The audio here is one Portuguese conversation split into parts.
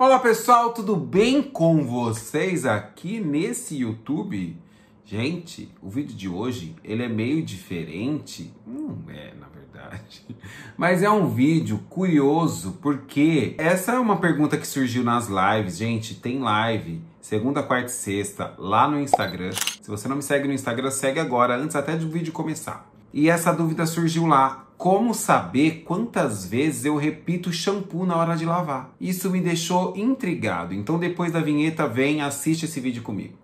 Olá pessoal, tudo bem com vocês aqui nesse YouTube? Gente, o vídeo de hoje ele é meio diferente, não é na verdade, mas é um vídeo curioso porque essa é uma pergunta que surgiu nas lives, gente, tem live segunda, quarta e sexta lá no Instagram. Se você não me segue no Instagram, segue agora antes até do vídeo começar. E essa dúvida surgiu lá. Como saber quantas vezes eu repito shampoo na hora de lavar? Isso me deixou intrigado. Então depois da vinheta vem, assiste esse vídeo comigo.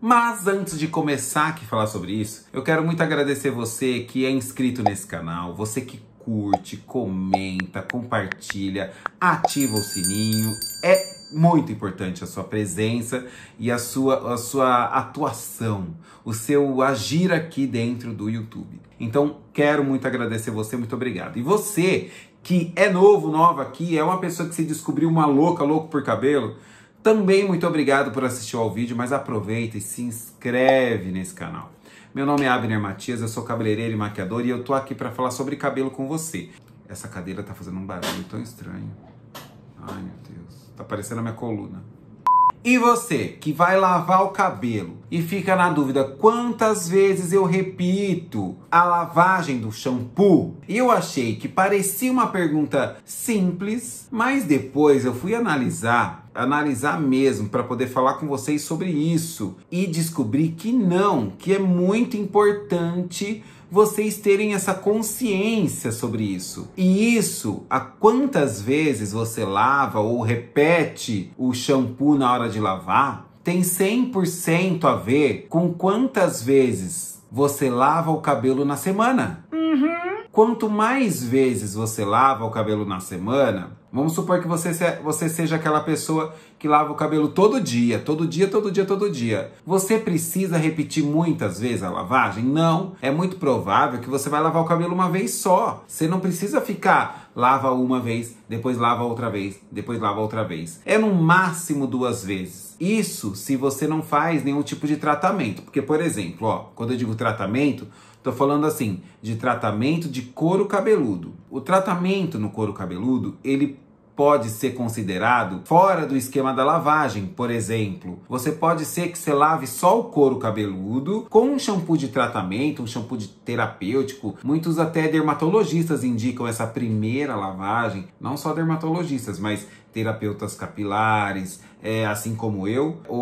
Mas antes de começar a falar sobre isso, eu quero muito agradecer você que é inscrito nesse canal, você que curte, comenta, compartilha, ativa o sininho. É muito importante a sua presença e a sua, a sua atuação, o seu agir aqui dentro do YouTube. Então, quero muito agradecer você, muito obrigado. E você que é novo, nova aqui, é uma pessoa que se descobriu uma louca, louco por cabelo, também muito obrigado por assistir ao vídeo, mas aproveita e se inscreve nesse canal. Meu nome é Abner Matias, eu sou cabeleireiro e maquiador e eu tô aqui para falar sobre cabelo com você. Essa cadeira tá fazendo um barulho tão estranho. Ai, meu Deus. Tá parecendo a minha coluna. E você que vai lavar o cabelo e fica na dúvida quantas vezes eu repito a lavagem do shampoo? Eu achei que parecia uma pergunta simples, mas depois eu fui analisar, analisar mesmo para poder falar com vocês sobre isso e descobri que não, que é muito importante vocês terem essa consciência sobre isso. E isso, a quantas vezes você lava ou repete o shampoo na hora de lavar, tem 100% a ver com quantas vezes você lava o cabelo na semana. Quanto mais vezes você lava o cabelo na semana, vamos supor que você, se, você seja aquela pessoa que lava o cabelo todo dia, todo dia, todo dia, todo dia. Você precisa repetir muitas vezes a lavagem? Não. É muito provável que você vai lavar o cabelo uma vez só. Você não precisa ficar lava uma vez, depois lava outra vez, depois lava outra vez. É no máximo duas vezes. Isso se você não faz nenhum tipo de tratamento. Porque, por exemplo, ó, quando eu digo tratamento, Tô falando assim de tratamento de couro cabeludo. O tratamento no couro cabeludo, ele pode ser considerado fora do esquema da lavagem, por exemplo. Você pode ser que você lave só o couro cabeludo com um shampoo de tratamento, um shampoo de terapêutico. Muitos até dermatologistas indicam essa primeira lavagem, não só dermatologistas, mas terapeutas capilares, é, assim como eu, ou,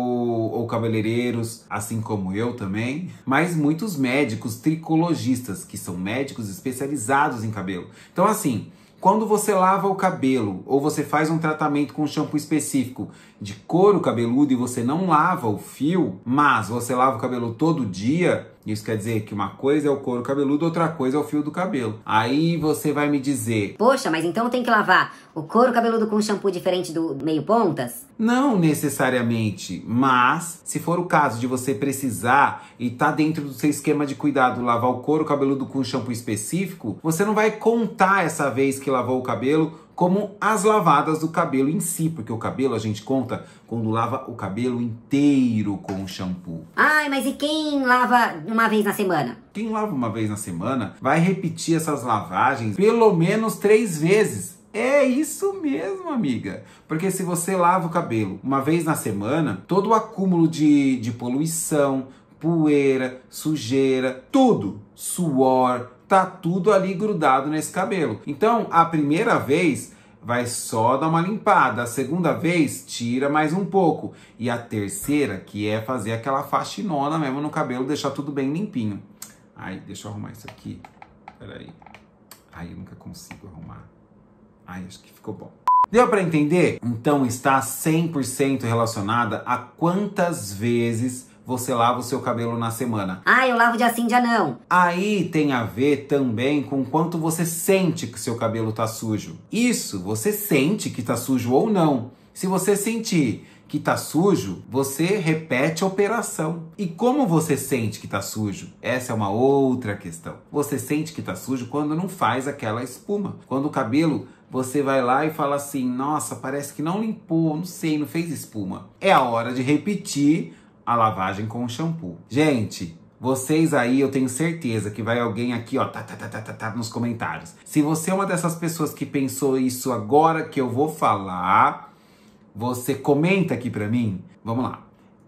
ou, cabeleireiros, assim como eu também, mas muitos médicos tricologistas, que são médicos especializados em cabelo. Então, assim, quando você lava o cabelo ou você faz um tratamento com shampoo específico de couro cabeludo e você não lava o fio, mas você lava o cabelo todo dia, isso quer dizer que uma coisa é o couro cabeludo, outra coisa é o fio do cabelo. Aí você vai me dizer: Poxa, mas então tem que lavar o couro cabeludo com um shampoo diferente do meio pontas? Não necessariamente, mas se for o caso de você precisar e tá dentro do seu esquema de cuidado lavar o couro cabeludo com um shampoo específico, você não vai contar essa vez que lavou o cabelo como as lavadas do cabelo em si, porque o cabelo a gente conta quando lava o cabelo inteiro com o shampoo. Ai, mas e quem lava uma vez na semana? Quem lava uma vez na semana vai repetir essas lavagens pelo menos três vezes. É isso mesmo, amiga. Porque se você lava o cabelo uma vez na semana, todo o acúmulo de, de poluição, poeira, sujeira, tudo, suor, tá tudo ali grudado nesse cabelo. Então, a primeira vez vai só dar uma limpada, a segunda vez tira mais um pouco e a terceira que é fazer aquela faxinona mesmo no cabelo, deixar tudo bem limpinho. Ai, deixa eu arrumar isso aqui. Peraí. aí eu nunca consigo arrumar. Ai, acho que ficou bom. Deu para entender? Então está 100% relacionada a quantas vezes você lava o seu cabelo na semana. Ah, eu lavo dia sim, dia não. Aí tem a ver também com quanto você sente que seu cabelo tá sujo. Isso, você sente que tá sujo ou não. Se você sentir que tá sujo, você repete a operação. E como você sente que tá sujo? Essa é uma outra questão. Você sente que tá sujo quando não faz aquela espuma. Quando o cabelo você vai lá e fala assim: "Nossa, parece que não limpou, não sei, não fez espuma". É a hora de repetir a lavagem com shampoo. Gente, vocês aí, eu tenho certeza que vai alguém aqui, ó, tá, tá, tá, tá, tá, tá, nos comentários. Se você é uma dessas pessoas que pensou isso agora que eu vou falar, você comenta aqui pra mim. Vamos lá.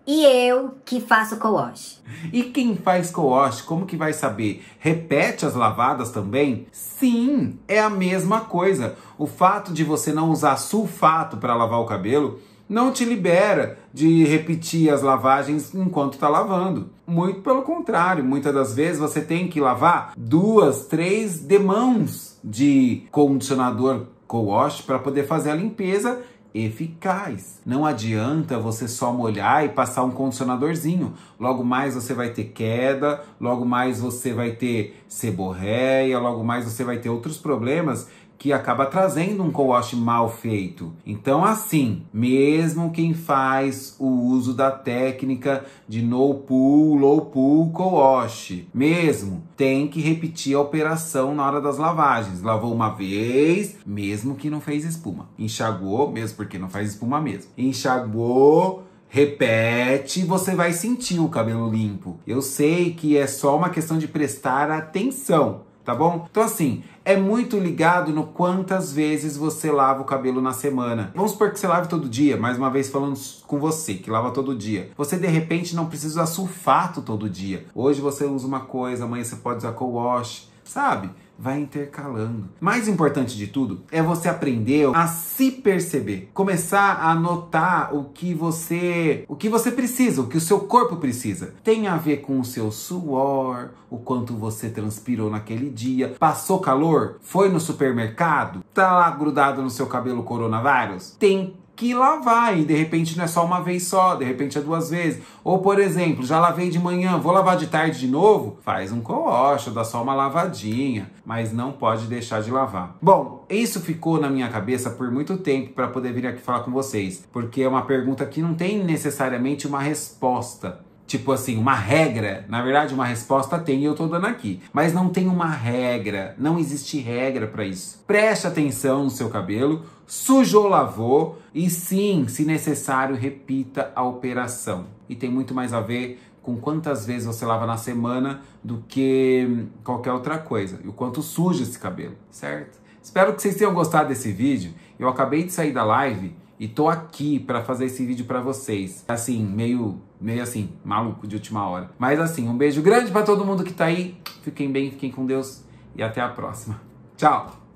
E eu que faço co-wash. E quem faz co-wash, como que vai saber? Repete as lavadas também? Sim, é a mesma coisa. O fato de você não usar sulfato para lavar o cabelo não te libera de repetir as lavagens enquanto está lavando. Muito pelo contrário, muitas das vezes você tem que lavar duas, três demãos de condicionador co-wash para poder fazer a limpeza eficaz. Não adianta você só molhar e passar um condicionadorzinho. Logo mais você vai ter queda, logo mais você vai ter seborreia, logo mais você vai ter outros problemas que acaba trazendo um co-wash mal feito. Então, assim, mesmo quem faz o uso da técnica de no pull, low pull, co-wash, mesmo tem que repetir a operação na hora das lavagens. Lavou uma vez, mesmo que não fez espuma. Enxaguou, mesmo porque não faz espuma mesmo. Enxaguou, Repete, você vai sentir o cabelo limpo. Eu sei que é só uma questão de prestar atenção, tá bom? Então assim, é muito ligado no quantas vezes você lava o cabelo na semana. Vamos supor que você lave todo dia, mais uma vez falando com você, que lava todo dia. Você de repente não precisa usar sulfato todo dia. Hoje você usa uma coisa, amanhã você pode usar co-wash, sabe? vai intercalando. Mais importante de tudo é você aprender a se perceber, começar a notar o que você, o que você precisa, o que o seu corpo precisa. Tem a ver com o seu suor, o quanto você transpirou naquele dia, passou calor, foi no supermercado, tá lá grudado no seu cabelo coronavírus, tem que lavar. E de repente não é só uma vez só, de repente é duas vezes. Ou, por exemplo, já lavei de manhã, vou lavar de tarde de novo? Faz um coacha, dá só uma lavadinha, mas não pode deixar de lavar. Bom, isso ficou na minha cabeça por muito tempo para poder vir aqui falar com vocês, porque é uma pergunta que não tem necessariamente uma resposta tipo assim, uma regra. Na verdade, uma resposta tem e eu tô dando aqui. Mas não tem uma regra, não existe regra para isso. Preste atenção no seu cabelo, sujou, lavou e sim, se necessário, repita a operação. E tem muito mais a ver com quantas vezes você lava na semana do que qualquer outra coisa. E o quanto suja esse cabelo, certo? Espero que vocês tenham gostado desse vídeo. Eu acabei de sair da live e tô aqui para fazer esse vídeo para vocês. Assim, meio, meio assim, maluco de última hora. Mas assim, um beijo grande para todo mundo que tá aí. Fiquem bem, fiquem com Deus e até a próxima. Tchau!